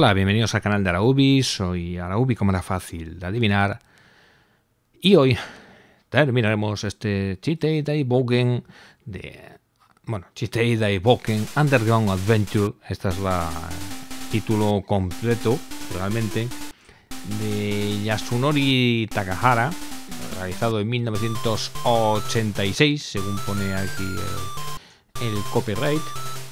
Hola, bienvenidos al canal de Araubi, soy Araubi como era fácil de adivinar. Y hoy terminaremos este Chitei y de... Bueno, Chitei y Underground Adventure, este es el título completo, realmente, de Yasunori Takahara, realizado en 1986, según pone aquí el copyright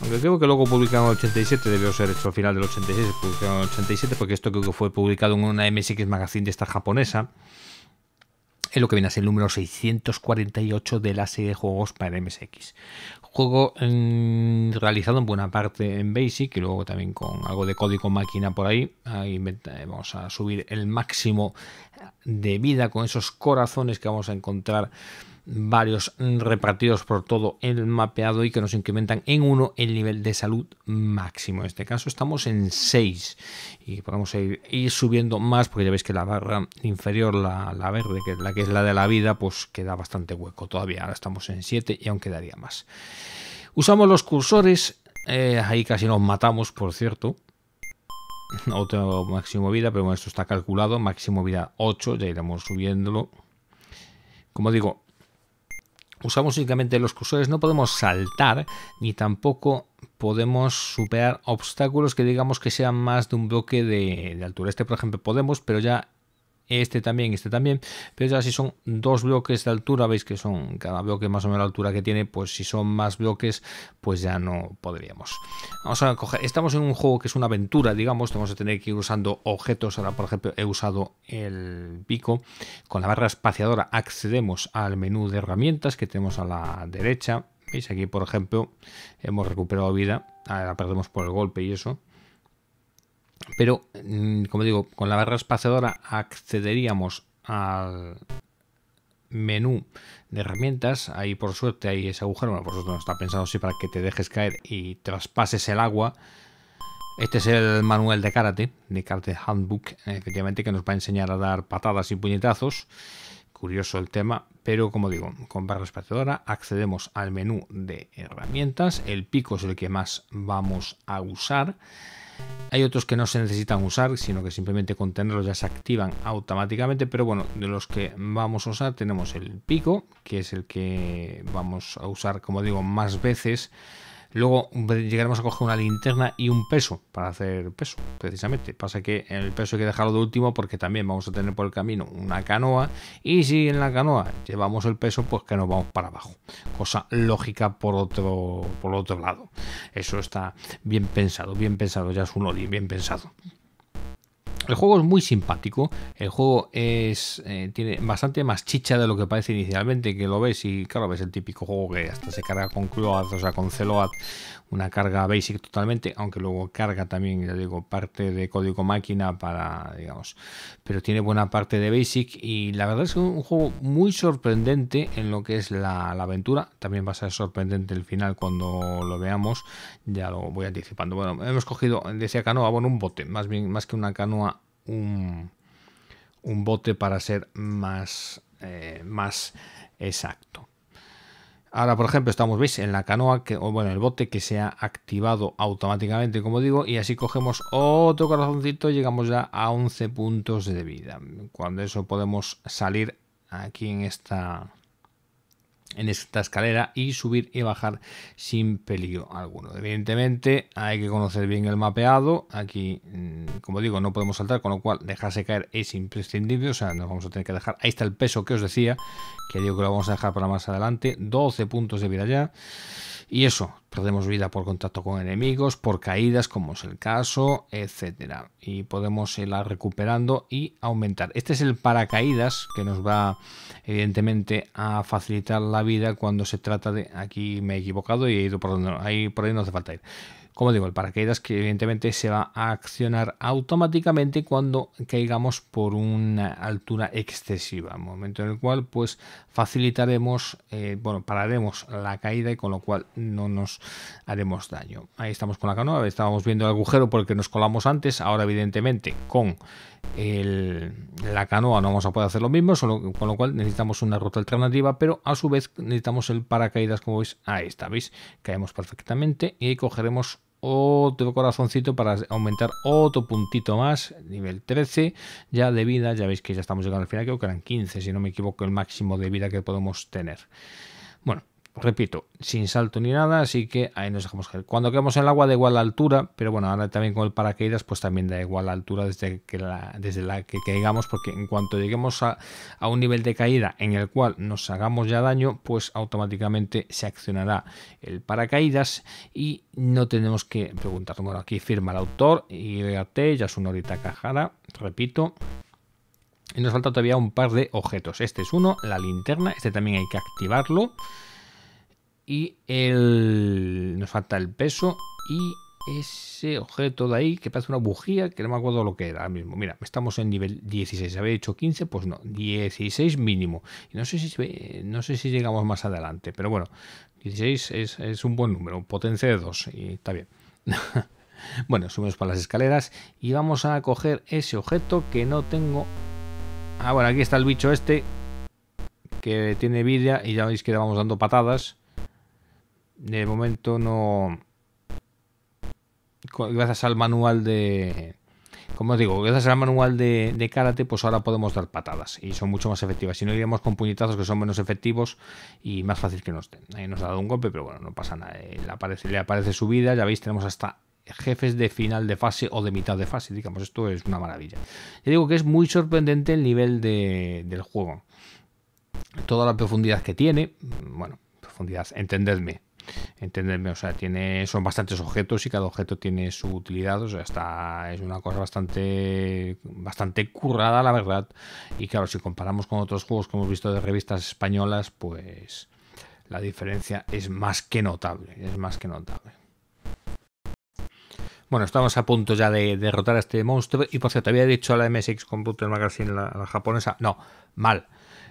aunque creo que luego publicaron en el 87, debió ser hecho al final del 86, publicaron en el 87, porque esto creo que fue publicado en una MSX Magazine de esta japonesa. Es lo que viene a ser el número 648 de la serie de juegos para MSX. Juego mm, realizado en buena parte en Basic y luego también con algo de código máquina por ahí. ahí vamos a subir el máximo de vida con esos corazones que vamos a encontrar varios repartidos por todo el mapeado y que nos incrementan en uno el nivel de salud máximo. En este caso estamos en 6 y podemos ir, subiendo más porque ya veis que la barra inferior, la, verde, que es la que es la de la vida, pues queda bastante hueco todavía. Ahora estamos en 7 y aún quedaría más. Usamos los cursores, eh, ahí casi nos matamos, por cierto otro máximo vida, pero bueno, esto está calculado, máximo vida 8, ya iremos subiéndolo. Como digo, usamos únicamente los cursores, no podemos saltar ni tampoco podemos superar obstáculos que digamos que sean más de un bloque de, altura. Este, por ejemplo, podemos, pero ya este también, este también, pero ya si son dos bloques de altura, veis que son cada bloque más o menos la altura que tiene, pues si son más bloques, pues ya no podríamos. Vamos a coger, estamos en un juego que es una aventura, digamos, vamos a tener que ir usando objetos, ahora por ejemplo he usado el pico, con la barra espaciadora accedemos al menú de herramientas que tenemos a la derecha, veis aquí por ejemplo hemos recuperado vida, ahora perdemos por el golpe y eso, pero, mm, como digo, con la barra espaciadora accederíamos al menú de herramientas. Ahí por suerte hay ese agujero. Bueno, por suerte no está pensado así para que te dejes caer y traspases el agua. Este es el manual de karate, de Karate Handbook, efectivamente, que nos va a enseñar a dar patadas y puñetazos. Curioso el tema, pero como digo, con barra espaciadora accedemos al menú de herramientas, el pico es el que más vamos a usar, hay otros que no se necesitan usar, sino que simplemente con tenerlos ya se activan automáticamente, pero bueno, de los que vamos a usar tenemos el pico, que es el que vamos a usar, como digo, más veces, Luego llegaremos a coger una linterna y un peso para hacer peso, precisamente. Pasa que el peso hay que dejarlo de último porque también vamos a tener por el camino una canoa y si en la canoa llevamos el peso, pues que nos vamos para abajo. Cosa lógica por otro, por otro lado. Eso está bien pensado, bien pensado, ya es un Oli, bien pensado. El juego es muy simpático, el juego es eh, tiene bastante más chicha de lo que parece inicialmente, que lo ves y claro, ves el típico juego que hasta se carga con Cload, o sea, con Ceload, una carga basic totalmente, aunque luego carga también, ya digo, parte de código máquina para, digamos, pero tiene buena parte de basic y la verdad es que es un juego muy sorprendente en lo que es la, aventura, también va a ser sorprendente el final cuando lo veamos, ya lo voy anticipando. Bueno, hemos cogido, decía canoa, bueno, un bote, más bien, más que una canoa, un, bote para ser más, eh, más exacto. Ahora, por ejemplo, estamos, veis, en la canoa, que, o bueno, el bote que se ha activado automáticamente, como digo, y así cogemos otro corazoncito y llegamos ya a 11 puntos de vida. Cuando eso podemos salir aquí en esta en esta escalera y subir y bajar sin peligro alguno. Evidentemente hay que conocer bien el mapeado. Aquí, mm, como digo, no podemos saltar, con lo cual dejarse caer es imprescindible. O sea, nos vamos a tener que dejar. Ahí está el peso que os decía, que digo que lo vamos a dejar para más adelante. 12 puntos de vida ya. Y eso, perdemos vida por contacto con enemigos, por caídas, como es el caso, etcétera. Y podemos irla recuperando y aumentar. Este es el paracaídas que nos va, evidentemente, a facilitar la vida cuando se trata de... Aquí me he equivocado y he ido por donde... Ahí, por ahí no hace falta ir. Como digo, el paracaídas que evidentemente se va a accionar automáticamente cuando caigamos por una altura excesiva, momento en el cual pues facilitaremos, eh, bueno, pararemos la caída y con lo cual no nos haremos daño. Ahí estamos con la canoa, estábamos viendo el agujero por el que nos colamos antes, ahora evidentemente con la canoa no vamos a poder hacer lo mismo, con lo cual necesitamos una ruta alternativa, pero a su vez necesitamos el paracaídas, como veis, ahí está, ¿veis? Caemos perfectamente y cogeremos otro corazoncito para aumentar otro puntito más, nivel 13, ya de vida, ya veis que ya estamos llegando al final, creo que eran 15, si no me equivoco, el máximo de vida que podemos tener. Bueno, repito, sin salto ni nada, así que ahí nos dejamos caer. Cuando quedamos en el agua da igual la altura, pero bueno, ahora también con el paracaídas, pues también da igual la altura desde, la, desde la que caigamos, porque en cuanto lleguemos a, un nivel de caída en el cual nos hagamos ya daño, pues automáticamente se accionará el paracaídas y no tenemos que preguntar. Bueno, aquí firma el autor, Y ya es una horita cajada repito, y nos falta todavía un par de objetos. Este es uno, la linterna, este también hay que activarlo y el... Nos falta el peso y ese objeto de ahí que parece una bujía que no me acuerdo lo que era mismo. Mira, estamos en nivel 16. ¿Habéis hecho 15? Pues no, 16 mínimo. Y no sé si, no sé si llegamos más adelante, pero bueno, 16 es, un buen número, potencia de 2 y está bien. bueno, subimos para las escaleras y vamos a coger ese objeto que no tengo. Ah, bueno, aquí está el bicho este que tiene vida y ya veis que le vamos dando patadas de momento no. Gracias al manual de. Como os digo, gracias al manual de, karate, pues ahora podemos dar patadas y son mucho más efectivas. Si no, iríamos con puñetazos que son menos efectivos y más fácil que nos den. Ahí eh, nos ha dado un golpe, pero bueno, no pasa nada. Eh, le aparece, su vida, ya veis, tenemos hasta jefes de final de fase o de mitad de fase, digamos, esto es una maravilla. Yo digo que es muy sorprendente el nivel de, del juego. Toda la profundidad que tiene, mm, bueno, profundidad, entendedme, entenderme, o sea, tiene, son bastantes objetos y cada objeto tiene su utilidad, o sea, está, es una cosa bastante, bastante currada, la verdad. Y claro, si comparamos con otros juegos que hemos visto de revistas españolas, pues la diferencia es más que notable, es más que notable. Bueno, estamos a punto ya de derrotar a este monstruo. Y por cierto, había dicho a la MSX Computer Magazine, la, japonesa. No, mal.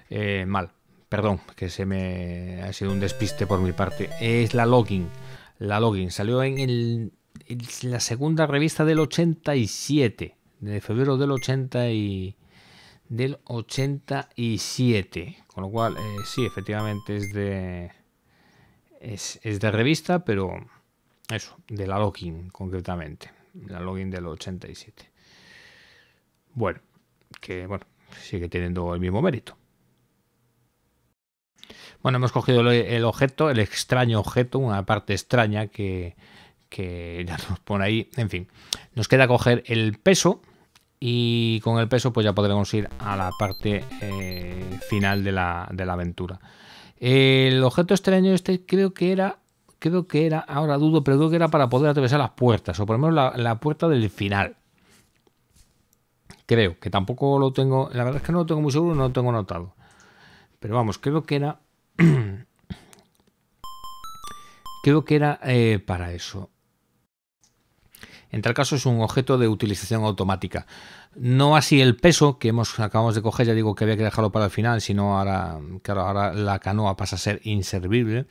Eh, mal perdón, que se me ha sido un despiste por mi parte, es la Login. La Login salió en, la segunda revista del 87, de febrero del 80 y, del 87, con lo cual eh, sí, efectivamente es de es, de revista, pero eso, de la login concretamente, la login del 87. Bueno, que bueno, sigue teniendo el mismo mérito. Bueno, hemos cogido el objeto, el extraño objeto, una parte extraña que, ya nos pone ahí. En fin, nos queda coger el peso y con el peso pues ya podremos ir a la parte eh, final de la, aventura. El objeto extraño este creo que era creo que era, ahora dudo, pero creo que era para poder atravesar las puertas, o por lo menos la, la, puerta del final. Creo, que tampoco lo tengo, la verdad es que no lo tengo muy seguro, no lo tengo notado. Pero vamos, creo que era Creo que era eh, para eso. En tal caso es un objeto de utilización automática. No así el peso que hemos, acabamos de coger, ya digo que había que dejarlo para el final, sino ahora, claro, ahora la canoa pasa a ser inservible.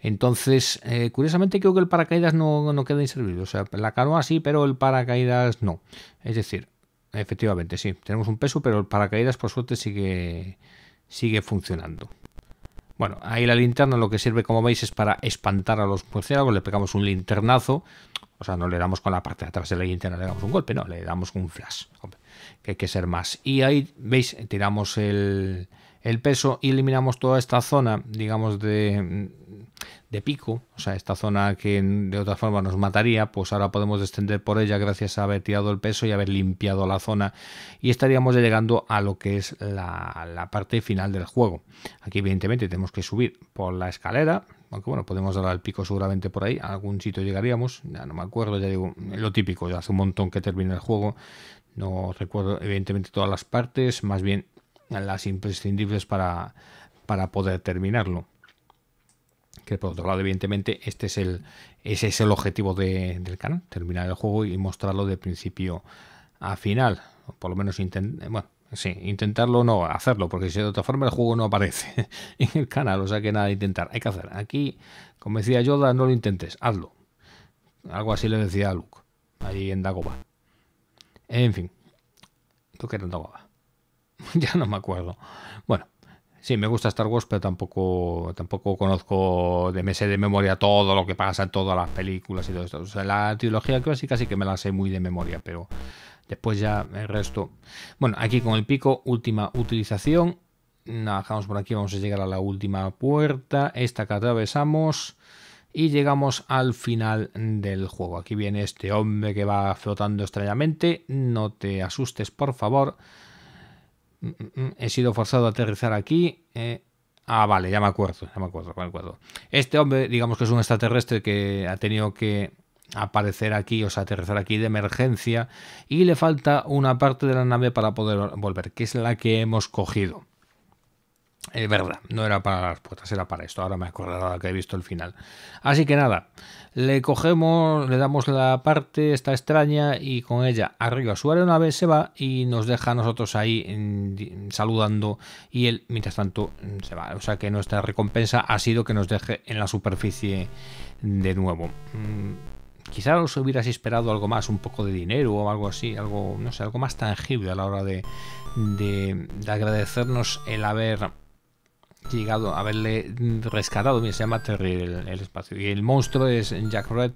Entonces, eh, curiosamente creo que el paracaídas no, no, queda inservible. O sea, la canoa sí, pero el paracaídas no. Es decir, efectivamente, sí, tenemos un peso, pero el paracaídas por suerte sigue, sigue funcionando. Bueno, ahí la linterna lo que sirve, como veis, es para espantar a los murciélagos. Le pegamos un linternazo. O sea, no le damos con la parte de atrás de la linterna, le damos un golpe, no, le damos un flash. Hombre, que hay que ser más. Y ahí, veis, tiramos el, el peso y eliminamos toda esta zona, digamos, de, de pico, o sea, esta zona que de otra forma nos mataría, pues ahora podemos descender por ella gracias a haber tirado el peso y haber limpiado la zona y estaríamos llegando a lo que es la, la parte final del juego. Aquí evidentemente tenemos que subir por la escalera, aunque bueno, podemos dar al pico seguramente por ahí, algún sitio llegaríamos, ya no me acuerdo, ya digo, lo típico, ya hace un montón que termina el juego, no recuerdo evidentemente todas las partes, más bien las imprescindibles para, para poder terminarlo que por otro lado evidentemente este es el ese es el objetivo del canal terminar el juego y mostrarlo de principio a final por lo menos intentar eh, bueno intentarlo no hacerlo porque si de otra forma el juego no aparece en el canal o sea que nada intentar hay que hacer aquí como decía Yoda no lo intentes hazlo algo así le decía a Luke ahí en Dagoba en fin tú que era en Dagoba ya no me acuerdo bueno Sí, me gusta Star Wars, pero tampoco, tampoco conozco de de memoria todo lo que pasa en todas las películas y todo esto. la trilogía clásica sí que me la sé muy de memoria, pero después ya el resto. Bueno, aquí con el pico, última utilización. Bajamos por aquí, vamos a llegar a la última puerta. Esta que atravesamos. Y llegamos al final del juego. Aquí viene este hombre que va flotando extrañamente. No te asustes, por favor. Mm, mm, mm. he sido forzado a aterrizar aquí. Eh. Ah, vale, ya me acuerdo, ya me acuerdo. Este hombre, digamos que es un extraterrestre que ha tenido que aparecer aquí, o sea, aterrizar aquí de emergencia, y le falta una parte de la nave para poder volver, que es la que hemos cogido. Es eh, verdad, no era para las puertas, era para esto. Ahora me acordaba que he visto el final. Así que nada, le cogemos, le damos la parte esta extraña y con ella arriba su aeronave se va y nos deja a nosotros ahí saludando y él mientras tanto se va. O sea que nuestra recompensa ha sido que nos deje en la superficie de nuevo. Mm, quizá os hubieras esperado algo más, un poco de dinero o algo así, algo, no sé, algo más tangible a la hora de agradecernos el haber llegado, a haberle rescatado. se llama terrible el, espacio. Y el monstruo es Jack Red,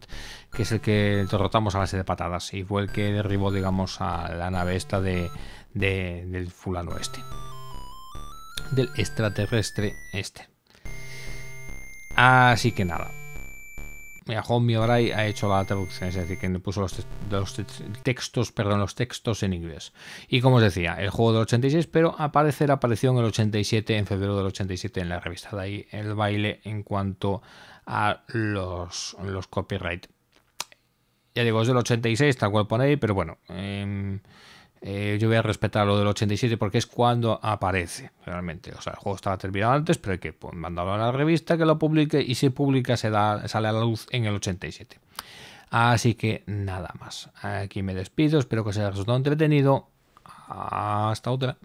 que es el que derrotamos a base de patadas. Y fue el que derribó, digamos, a la nave esta de del fulano este. Del extraterrestre este. Así que nada. Mira, Juan ha hecho la traducción, es decir, que puso los, textos, perdón, los textos en inglés. Y como os decía, el juego del 86, pero aparece apareció en el 87, en febrero del 87, en la revista. De ahí el baile en cuanto a los, los copyright. Ya digo, es del 86, tal cual pone ahí, pero bueno. Em, eh, yo voy a respetar lo del 87 porque es cuando aparece realmente. O sea, el juego estaba terminado antes, pero hay que pues, mandarlo a la revista que lo publique y si publica se da, sale a la luz en el 87. Así que nada más. Aquí me despido, espero que os haya resultado entretenido. Hasta otra.